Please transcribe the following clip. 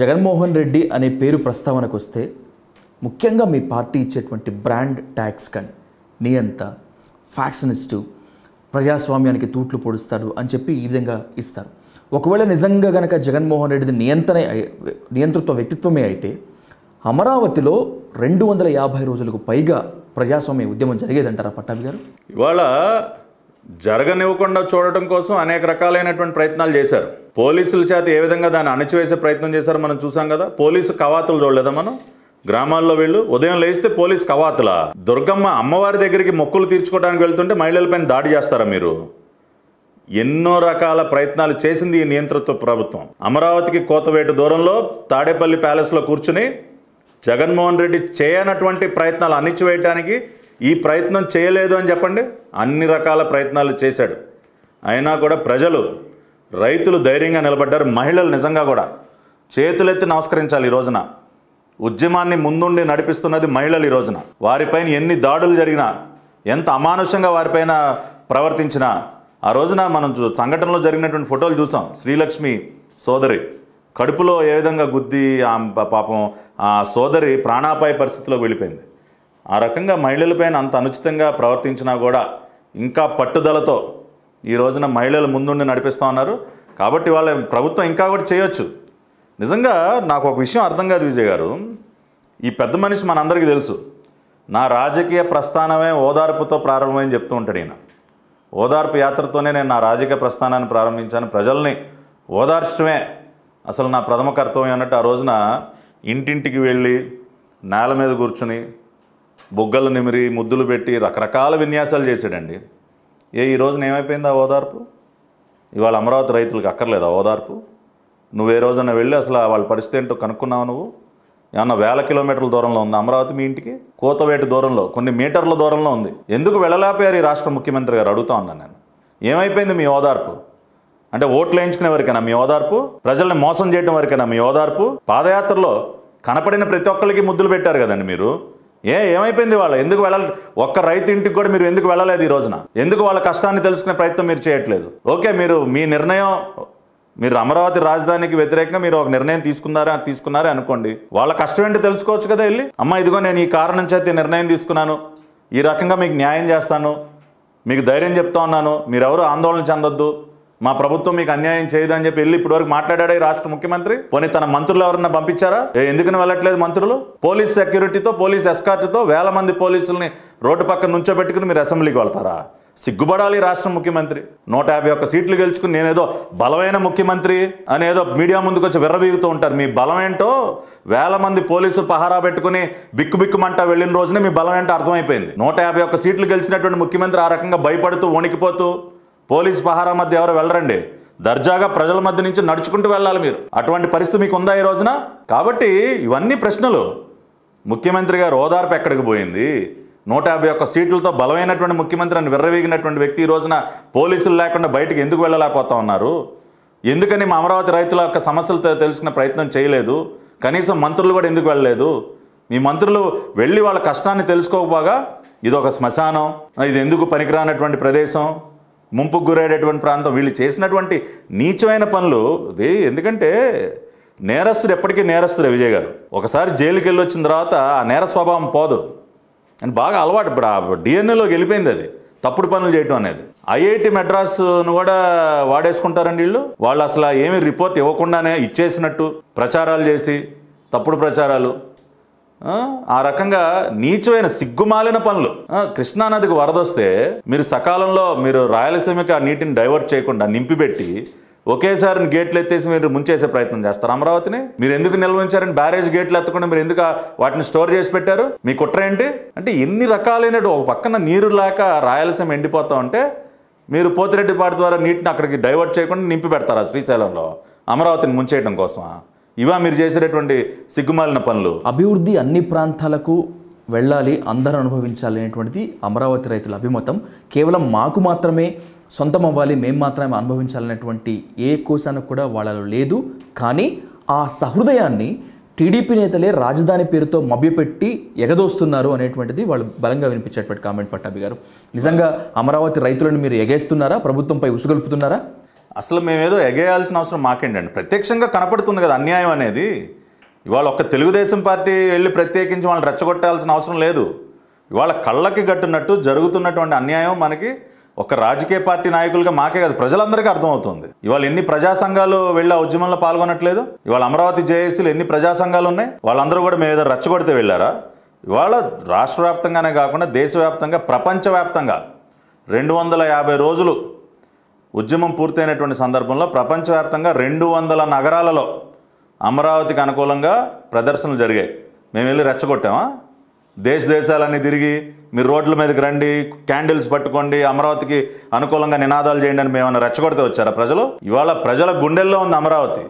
జగన్మోహన్ రెడ్డి అనే పేరు ప్రస్తావనకు వస్తే ముఖ్యంగా మీ పార్టీ ఇచ్చేటువంటి బ్రాండ్ ట్యాక్స్ కానీ నియంత ఫ్యాక్షనిస్టు ప్రజాస్వామ్యానికి తూట్లు పొడుస్తాడు అని చెప్పి ఈ విధంగా ఇస్తారు ఒకవేళ నిజంగా గనక జగన్మోహన్ రెడ్డిది నియంత్రణ నియంతృత్వ వ్యక్తిత్వమే అయితే అమరావతిలో రెండు వందల యాభై రోజులకు పైగా ప్రజాస్వామ్య ఉద్యమం జరిగేదంటారా పట్టాభి గారు ఇవాళ జరగనివ్వకుండా చూడటం కోసం అనేక రకాలైనటువంటి ప్రయత్నాలు చేశారు పోలీసుల చేత ఏ విధంగా దాన్ని అణచివేసే ప్రయత్నం చేశారో మనం చూసాం కదా పోలీసు కవాతులు చూడలేదా మనం గ్రామాల్లో వెళ్ళు ఉదయం లేస్తే పోలీస్ కవాతుల దుర్గమ్మ అమ్మవారి దగ్గరికి మొక్కులు తీర్చుకోవడానికి వెళ్తుంటే మహిళలపైన దాడి చేస్తారా మీరు ఎన్నో రకాల ప్రయత్నాలు చేసింది ఈ నియంతృత్వ ప్రభుత్వం అమరావతికి కోతవేటు దూరంలో తాడేపల్లి ప్యాలెస్లో కూర్చుని జగన్మోహన్ రెడ్డి చేయనటువంటి ప్రయత్నాలు అణిచివేయటానికి ఈ ప్రయత్నం చేయలేదు అని చెప్పండి అన్ని రకాల ప్రయత్నాలు చేశాడు అయినా కూడా ప్రజలు రైతులు ధైర్యంగా నిలబడ్డారు మహిళలు నిజంగా కూడా చేతులెత్తి నమస్కరించాలి ఈ రోజున ఉద్యమాన్ని ముందుండి నడిపిస్తున్నది మహిళలు ఈ రోజున వారిపైన ఎన్ని దాడులు జరిగినా ఎంత అమానుషంగా వారిపైన ప్రవర్తించినా ఆ రోజున మనం సంఘటనలో జరిగినటువంటి ఫోటోలు చూసాం శ్రీలక్ష్మి సోదరి కడుపులో ఏ విధంగా గుద్ది పాపం ఆ సోదరి ప్రాణాపాయ పరిస్థితిలో వెళ్ళిపోయింది ఆ రకంగా మహిళలపైన అంత అనుచితంగా ప్రవర్తించినా కూడా ఇంకా పట్టుదలతో ఈ రోజున మహిళలు ముందుండి నడిపిస్తూ ఉన్నారు కాబట్టి వాళ్ళ ప్రభుత్వం ఇంకా కూడా చేయొచ్చు నిజంగా నాకు ఒక విషయం అర్థం కాదు విజయ్ గారు ఈ పెద్ద మనిషి మనందరికీ తెలుసు నా రాజకీయ ప్రస్థానమే ఓదార్పుతో ప్రారంభమని చెప్తూ ఉంటాడు ఈయన ఓదార్పు యాత్రతోనే నేను నా రాజకీయ ప్రస్థానాన్ని ప్రారంభించాను ప్రజల్ని ఓదార్చడమే అసలు నా ప్రథమ కర్తవ్యం అన్నట్టు ఆ రోజున ఇంటింటికి వెళ్ళి నేల మీద కూర్చుని బొగ్గలు నిమిరి ముద్దులు పెట్టి రకరకాల విన్యాసాలు చేశాడండి ఏ ఈ రోజున ఏమైపోయింది ఆ ఓదార్పు ఇవాళ అమరావతి రైతులకు అక్కర్లేదు ఆ ఓదార్పు నువ్వు ఏ రోజున వెళ్ళి అసలు వాళ్ళ పరిస్థితి ఏంటో కనుక్కున్నావు నువ్వు ఏమన్నా వేల కిలోమీటర్ల దూరంలో ఉంది అమరావతి మీ ఇంటికి కోతవేటి దూరంలో కొన్ని మీటర్ల దూరంలో ఉంది ఎందుకు వెళ్ళలేకపోయారు ఈ రాష్ట్ర ముఖ్యమంత్రి గారు అడుగుతా ఉన్నాను నేను ఏమైపోయింది మీ ఓదార్పు అంటే ఓట్లు వేయించుకునే వరకైనా మీ ఓదార్పు ప్రజల్ని మోసం చేయడం వరకేనా మీ ఓదార్పు పాదయాత్రలో కనపడిన ప్రతి ఒక్కరికి ముద్దులు పెట్టారు కదండి మీరు ఏ ఏమైపోయింది వాళ్ళు ఎందుకు వెళ్ళాలి ఒక్క రైతు ఇంటికి కూడా మీరు ఎందుకు వెళ్ళలేదు ఈ రోజున ఎందుకు వాళ్ళ కష్టాన్ని తెలుసుకునే ప్రయత్నం మీరు చేయట్లేదు ఓకే మీరు మీ నిర్ణయం మీరు అమరావతి రాజధానికి వ్యతిరేకంగా మీరు ఒక నిర్ణయం తీసుకున్నారా తీసుకున్నారే అనుకోండి వాళ్ళ కష్టం ఏంటి తెలుసుకోవచ్చు కదా వెళ్ళి అమ్మ ఇదిగో నేను ఈ కారణం చేత నిర్ణయం తీసుకున్నాను ఈ రకంగా మీకు న్యాయం చేస్తాను మీకు ధైర్యం చెప్తా ఉన్నాను మీరెవరు ఆందోళన చెందొద్దు మా ప్రభుత్వం మీకు అన్యాయం చేయదు అని చెప్పి వెళ్ళి వరకు మాట్లాడాడు ఈ రాష్ట్ర ముఖ్యమంత్రి పోనీ తన మంత్రులు ఎవరన్నా పంపించారా ఎందుకు వెళ్ళట్లేదు మంత్రులు పోలీస్ సెక్యూరిటీతో పోలీస్ ఎస్కార్ట్తో వేల మంది పోలీసుల్ని రోడ్డు పక్కన నుంచోబెట్టుకుని మీరు అసెంబ్లీకి వెళ్తారా సిగ్గుపడాలి రాష్ట్ర ముఖ్యమంత్రి నూట యాభై ఒక్క సీట్లు గెలుచుకుని నేనేదో బలమైన ముఖ్యమంత్రి అనేదో మీడియా ముందుకు వచ్చి విర్రవీగుతూ ఉంటారు మీ బలం ఏంటో వేల మంది పోలీసులు పహారా పెట్టుకుని బిక్కు మంట వెళ్ళిన రోజునే మీ బలం ఏంటో అర్థమైపోయింది నూట యాభై ఒక్క సీట్లు గెలిచినటువంటి ముఖ్యమంత్రి ఆ రకంగా భయపడుతూ వణికిపోతూ పోలీస్ పహారా మధ్య ఎవరు వెళ్ళరండి దర్జాగా ప్రజల మధ్య నుంచి నడుచుకుంటూ వెళ్ళాలి మీరు అటువంటి పరిస్థితి మీకు ఉందా ఈ రోజున కాబట్టి ఇవన్నీ ప్రశ్నలు ముఖ్యమంత్రి గారు ఓదార్పు ఎక్కడికి పోయింది నూట యాభై ఒక్క సీట్లతో బలమైనటువంటి ముఖ్యమంత్రి అని విర్రవీగినటువంటి వ్యక్తి ఈ రోజున పోలీసులు లేకుండా బయటకు ఎందుకు వెళ్ళలేకపోతా ఉన్నారు ఎందుకని మా అమరావతి రైతుల యొక్క సమస్యలు తెలుసుకునే ప్రయత్నం చేయలేదు కనీసం మంత్రులు కూడా ఎందుకు వెళ్ళలేదు మీ మంత్రులు వెళ్ళి వాళ్ళ కష్టాన్ని తెలుసుకోకపోగా ఇది ఒక శ్మశానం ఇది ఎందుకు పనికిరానటువంటి ప్రదేశం ముంపుకు గురయ్యేటటువంటి ప్రాంతం వీళ్ళు చేసినటువంటి నీచమైన పనులు ఇది ఎందుకంటే నేరస్తుడు ఎప్పటికీ నేరస్తుడే విజయ్ గారు ఒకసారి జైలుకి వెళ్ళి వచ్చిన తర్వాత ఆ నేర స్వభావం పోదు అండ్ బాగా అలవాటు ఇప్పుడు ఆ డిఎన్ఏలోకి వెళ్ళిపోయింది అది తప్పుడు పనులు చేయటం అనేది ఐఐటి మెడ్రాస్ను కూడా వాడేసుకుంటారండి వీళ్ళు వాళ్ళు అసలు ఏమి రిపోర్ట్ ఇవ్వకుండానే ఇచ్చేసినట్టు ప్రచారాలు చేసి తప్పుడు ప్రచారాలు ఆ రకంగా నీచమైన సిగ్గుమాలిన పనులు కృష్ణానదికి వరదొస్తే మీరు సకాలంలో మీరు రాయలసీమకి ఆ నీటిని డైవర్ట్ చేయకుండా నింపిపెట్టి ఒకేసారి గేట్లు ఎత్తేసి మీరు ముంచేసే ప్రయత్నం చేస్తారు అమరావతిని మీరు ఎందుకు నిల్వ ఉంచారని బ్యారేజ్ గేట్లు ఎత్తకుండా మీరు ఎందుకు వాటిని స్టోర్ చేసి పెట్టారు మీ కుట్ర ఏంటి అంటే ఎన్ని రకాలైన ఒక పక్కన నీరు లేక రాయలసీమ ఎండిపోతా ఉంటే మీరు పోతిరెడ్డి పాటు ద్వారా నీటిని అక్కడికి డైవర్ట్ చేయకుండా నింపి పెడతారా శ్రీశైలంలో అమరావతిని ముంచేయడం కోసమా ఇవా మీరు చేసేటటువంటి సిగ్గుమాలిన పనులు అభివృద్ధి అన్ని ప్రాంతాలకు వెళ్ళాలి అందరూ అనుభవించాలి అనేటువంటిది అమరావతి రైతుల అభిమతం కేవలం మాకు మాత్రమే సొంతం అవ్వాలి మేము మాత్రమే అనుభవించాలనేటువంటి ఏ కోశానికి కూడా వాళ్ళలో లేదు కానీ ఆ సహృదయాన్ని టీడీపీ నేతలే రాజధాని పేరుతో మభ్యపెట్టి ఎగదోస్తున్నారు అనేటువంటిది వాళ్ళు బలంగా వినిపించేటువంటి కామెంట్ పట్టాభి గారు నిజంగా అమరావతి రైతులను మీరు ఎగేస్తున్నారా ప్రభుత్వంపై ఉసుగొలుపుతున్నారా అసలు మేమేదో ఎగేయాల్సిన అవసరం మాకేంటండి ప్రత్యక్షంగా కనపడుతుంది కదా అన్యాయం అనేది ఇవాళ ఒక్క తెలుగుదేశం పార్టీ వెళ్ళి ప్రత్యేకించి వాళ్ళని రెచ్చగొట్టాల్సిన అవసరం లేదు ఇవాళ కళ్ళకి గట్టున్నట్టు జరుగుతున్నటువంటి అన్యాయం మనకి ఒక రాజకీయ పార్టీ నాయకులుగా మాకే కాదు ప్రజలందరికీ అర్థమవుతుంది ఇవాళ ఎన్ని ప్రజా సంఘాలు వెళ్ళి ఆ ఉద్యమంలో పాల్గొనట్లేదు ఇవాళ అమరావతి జేఏసీలు ఎన్ని ప్రజా సంఘాలు ఉన్నాయి వాళ్ళందరూ కూడా మేము ఏదో రెచ్చగొడితే వెళ్ళారా ఇవాళ రాష్ట్ర వ్యాప్తంగానే కాకుండా దేశవ్యాప్తంగా ప్రపంచవ్యాప్తంగా రెండు వందల యాభై రోజులు ఉద్యమం పూర్తయినటువంటి సందర్భంలో ప్రపంచవ్యాప్తంగా రెండు వందల నగరాలలో అమరావతికి అనుకూలంగా ప్రదర్శనలు జరిగాయి మేము వెళ్ళి రెచ్చగొట్టామా దేశ దేశాలన్నీ తిరిగి మీరు రోడ్ల మీదకి రండి క్యాండిల్స్ పట్టుకోండి అమరావతికి అనుకూలంగా నినాదాలు చేయండి అని మేమన్నా రెచ్చగొడితే వచ్చారా ప్రజలు ఇవాళ ప్రజల గుండెల్లో ఉంది అమరావతి